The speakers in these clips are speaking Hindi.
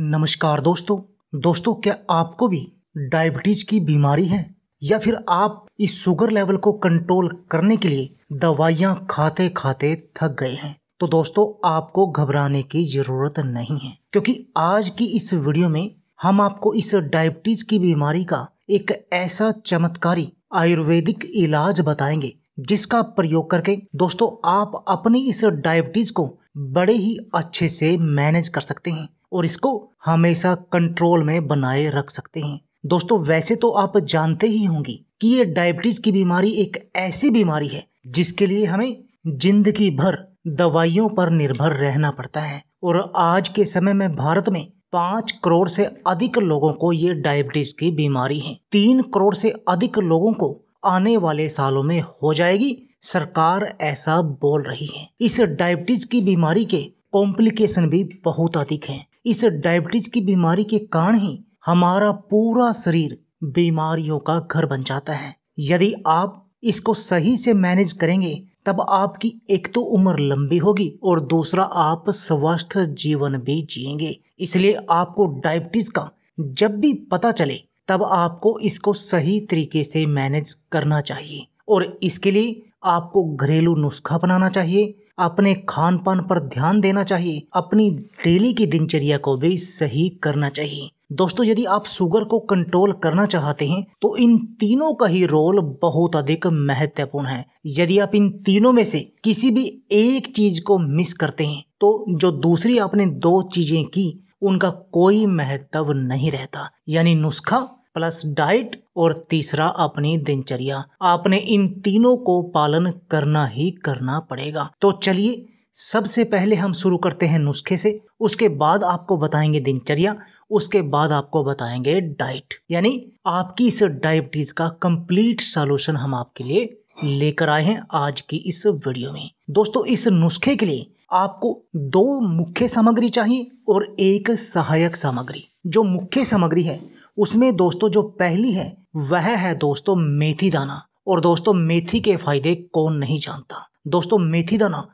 नमस्कार दोस्तों दोस्तों क्या आपको भी डायबिटीज की बीमारी है या फिर आप इस शुगर लेवल को कंट्रोल करने के लिए दवाइयाँ खाते खाते थक गए हैं तो दोस्तों आपको घबराने की ज़रूरत नहीं है क्योंकि आज की इस वीडियो में हम आपको इस डायबिटीज की बीमारी का एक ऐसा चमत्कारी आयुर्वेदिक इलाज बताएंगे जिसका प्रयोग करके दोस्तों आप अपनी इस डायबिटीज को बड़े ही अच्छे से मैनेज कर सकते हैं और इसको हमेशा कंट्रोल में बनाए रख सकते हैं दोस्तों वैसे तो आप जानते ही होंगे कि ये डायबिटीज की बीमारी एक ऐसी बीमारी है जिसके लिए हमें जिंदगी भर दवाइयों पर निर्भर रहना पड़ता है और आज के समय में भारत में पाँच करोड़ से अधिक लोगों को ये डायबिटीज की बीमारी है तीन करोड़ से अधिक लोगों को आने वाले सालों में हो जाएगी सरकार ऐसा बोल रही है इस डायबिटीज की बीमारी के कॉम्प्लिकेशन भी बहुत अधिक हैं इस डायबिटीज की बीमारी के कारण ही हमारा पूरा शरीर बीमारियों का घर बन जाता है यदि आप इसको सही से मैनेज करेंगे तब आपकी एक तो उम्र लंबी होगी और दूसरा आप स्वस्थ जीवन भी जिएंगे इसलिए आपको डायबिटीज का जब भी पता चले तब आपको इसको सही तरीके से मैनेज करना चाहिए और इसके लिए आपको घरेलू नुस्खा बनाना चाहिए अपने खान पान पर ध्यान देना चाहिए अपनी डेली की दिनचर्या को भी सही करना चाहिए दोस्तों यदि आप शुगर को कंट्रोल करना चाहते हैं तो इन तीनों का ही रोल बहुत अधिक महत्वपूर्ण है यदि आप इन तीनों में से किसी भी एक चीज को मिस करते हैं तो जो दूसरी आपने दो चीजें की उनका कोई महत्व नहीं रहता यानी नुस्खा प्लस डाइट और तीसरा अपनी दिनचर्या आपने इन तीनों को पालन करना ही करना पड़ेगा तो चलिए सबसे पहले हम शुरू करते हैं नुस्खे से उसके बाद आपको बताएंगे दिनचर्या उसके बाद आपको बताएंगे डाइट यानी आपकी इस डायबिटीज का कंप्लीट सॉल्यूशन हम आपके लिए लेकर आए हैं आज की इस वीडियो में दोस्तों इस नुस्खे के लिए आपको दो मुख्य सामग्री चाहिए और एक सहायक सामग्री जो मुख्य सामग्री है उसमें दोस्तों जो पहली है वह है दोस्तों मेथी दाना और दोस्तों मेथी के फायदे कौन नहीं जानता दोस्तों मेथी दाना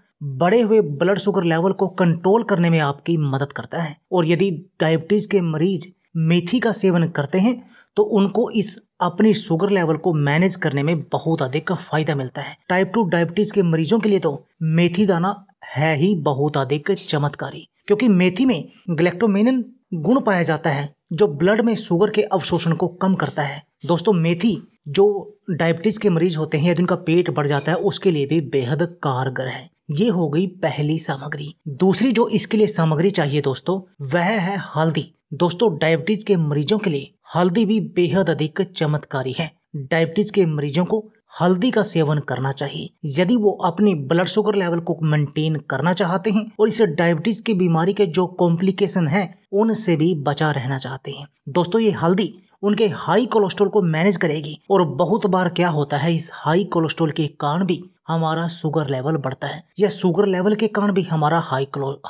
बढ़े हुए ब्लड शुगर लेवल को कंट्रोल करने में आपकी मदद करता है और यदि डायबिटीज के मरीज मेथी का सेवन करते हैं तो उनको इस अपनी शुगर लेवल को मैनेज करने में बहुत अधिक फायदा मिलता है टाइप टू डायबिटीज के मरीजों के लिए तो मेथी दाना है ही बहुत अधिक चमत्कारी क्योंकि मेथी में ग्लेक्टोमेनिन गुण पाया जाता है जो ब्लड में शुगर के अवशोषण को कम करता है दोस्तों मेथी जो डायबिटीज़ के मरीज होते हैं यदि उनका पेट बढ़ जाता है उसके लिए भी बेहद कारगर है ये हो गई पहली सामग्री दूसरी जो इसके लिए सामग्री चाहिए दोस्तों वह है हल्दी दोस्तों डायबिटीज के मरीजों के लिए हल्दी भी बेहद अधिक चमत्कारी है डायबिटीज के मरीजों को हल्दी का सेवन करना चाहिए यदि वो अपने ब्लड शुगर लेवल को मेंटेन करना चाहते हैं और इसे डायबिटीज की बीमारी के जो कॉम्प्लिकेशन है उनसे भी बचा रहना चाहते हैं दोस्तों ये हल्दी उनके हाई कोलेस्ट्रॉल को मैनेज करेगी और बहुत बार क्या होता है इस हाई कोलेस्ट्रॉल के कारण भी हमारा शुगर लेवल बढ़ता है या शुगर लेवल के कारण भी हमारा हाई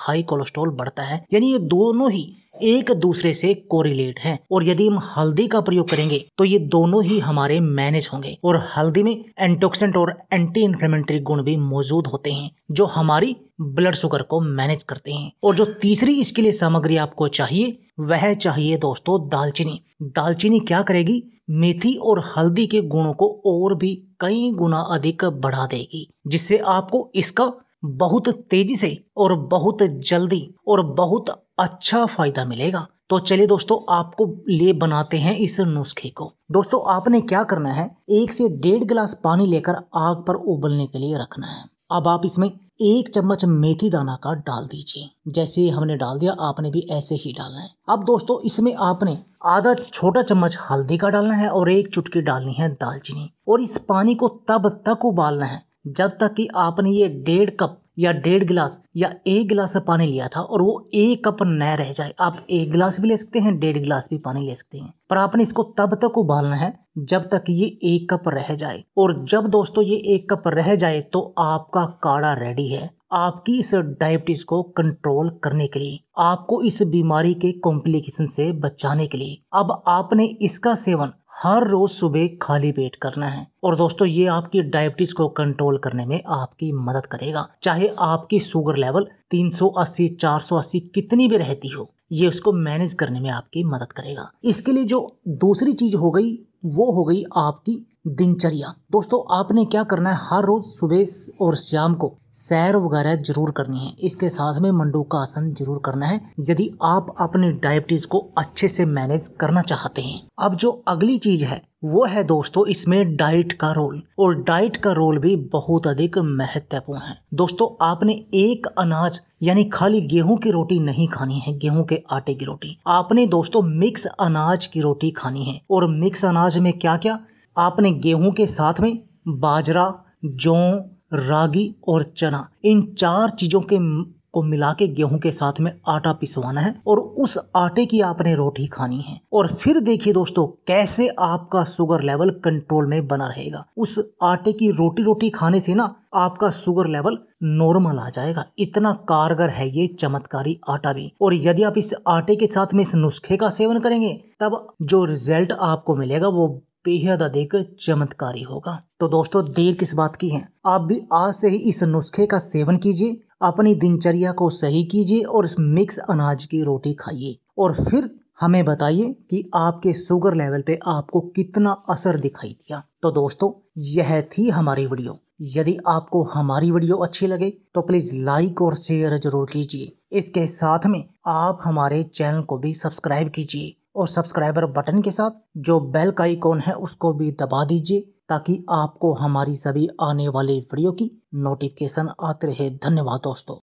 हाई कोलेस्ट्रॉल बढ़ता है यानी ये दोनों ही एक दूसरे से कोरिलेट हैं और यदि हम हल्दी का प्रयोग करेंगे तो ये दोनों ही हमारे मैनेज होंगे और हल्दी में एंटोक्सेंट और एंटी इन्फ्लेमेटरी गुण भी मौजूद होते हैं जो हमारी ब्लड शुगर को मैनेज करते हैं और जो तीसरी इसके लिए सामग्री आपको चाहिए वह चाहिए दोस्तों दालचीनी दालचीनी क्या करेगी मेथी और हल्दी के गुणों को और भी कई गुना अधिक बढ़ा देगी जिससे आपको इसका बहुत तेजी से और बहुत जल्दी और बहुत अच्छा फायदा मिलेगा तो चलिए दोस्तों आपको लिए बनाते हैं इस नुस्खे को दोस्तों आपने क्या करना है एक से डेढ़ गिलास पानी लेकर आग पर उबलने के लिए रखना है अब आप इसमें एक चम्मच मेथी दाना का डाल दीजिए जैसे हमने डाल दिया आपने भी ऐसे ही डालना है अब दोस्तों इसमें आपने आधा छोटा चम्मच हल्दी का डालना है और एक चुटकी डालनी है दालचीनी और इस पानी को तब तक उबालना है जब तक कि आपने ये डेढ़ कप या डेढ़ गिलास या एक गिलास पानी लिया था और वो एक कप न रह जाए आप एक गिलास भी ले सकते हैं डेढ़ गिलास भी पानी ले सकते हैं पर आपने इसको तब तक उबालना है जब तक ये एक कप रह जाए और जब दोस्तों ये एक कप रह जाए तो आपका काढ़ा रेडी है आपकी इस डायबिटीज को कंट्रोल करने के लिए आपको इस बीमारी के कॉम्प्लिकेशन से बचाने के लिए अब आपने इसका सेवन हर रोज सुबह खाली पेट करना है और दोस्तों ये आपकी डायबिटीज को कंट्रोल करने में आपकी मदद करेगा चाहे आपकी शुगर लेवल 380 480 कितनी भी रहती हो ये उसको मैनेज करने में आपकी मदद करेगा इसके लिए जो दूसरी चीज हो गई वो हो गई आपकी दिनचर्या दोस्तों आपने क्या करना है हर रोज सुबह और शाम को सैर वगैरह जरूर करनी है इसके साथ में मंडू का आसन जरूर करना है यदि आप अपने डायबिटीज को अच्छे से मैनेज करना चाहते हैं अब जो अगली चीज है वो है दोस्तों इसमें डाइट का रोल और डाइट का रोल भी बहुत अधिक महत्वपूर्ण है दोस्तों आपने एक अनाज यानी खाली गेहूं की रोटी नहीं खानी है गेहूं के आटे की रोटी आपने दोस्तों मिक्स अनाज की रोटी खानी है और मिक्स अनाज में क्या क्या आपने गेहूं के साथ में बाजरा जौ रागी और चना इन चार चीज़ों के को मिला के गेहूं के साथ में आटा पिसवाना है और उस आटे की आपने रोटी खानी है और फिर देखिए दोस्तों कैसे आपका शुगर लेवल कंट्रोल में बना रहेगा उस आटे की रोटी रोटी खाने से ना आपका शुगर लेवल नॉर्मल आ जाएगा इतना कारगर है ये चमत्कारी आटा भी और यदि आप इस आटे के साथ में इस नुस्खे का सेवन करेंगे तब जो रिजल्ट आपको मिलेगा वो बेहद अधिक चमत्कारी होगा तो दोस्तों देर किस बात की है आप भी आज से ही इस नुस्खे का सेवन कीजिए अपनी दिनचर्या को सही कीजिए और इस मिक्स अनाज की रोटी खाइए और फिर हमें बताइए कि आपके शुगर लेवल पे आपको कितना असर दिखाई दिया तो दोस्तों यह थी हमारी वीडियो यदि आपको हमारी वीडियो अच्छी लगे तो प्लीज़ लाइक और शेयर जरूर कीजिए इसके साथ में आप हमारे चैनल को भी सब्सक्राइब कीजिए और सब्सक्राइबर बटन के साथ जो बेल का आइकॉन है उसको भी दबा दीजिए ताकि आपको हमारी सभी आने वाली वीडियो की नोटिफिकेशन आते रहे धन्यवाद दोस्तों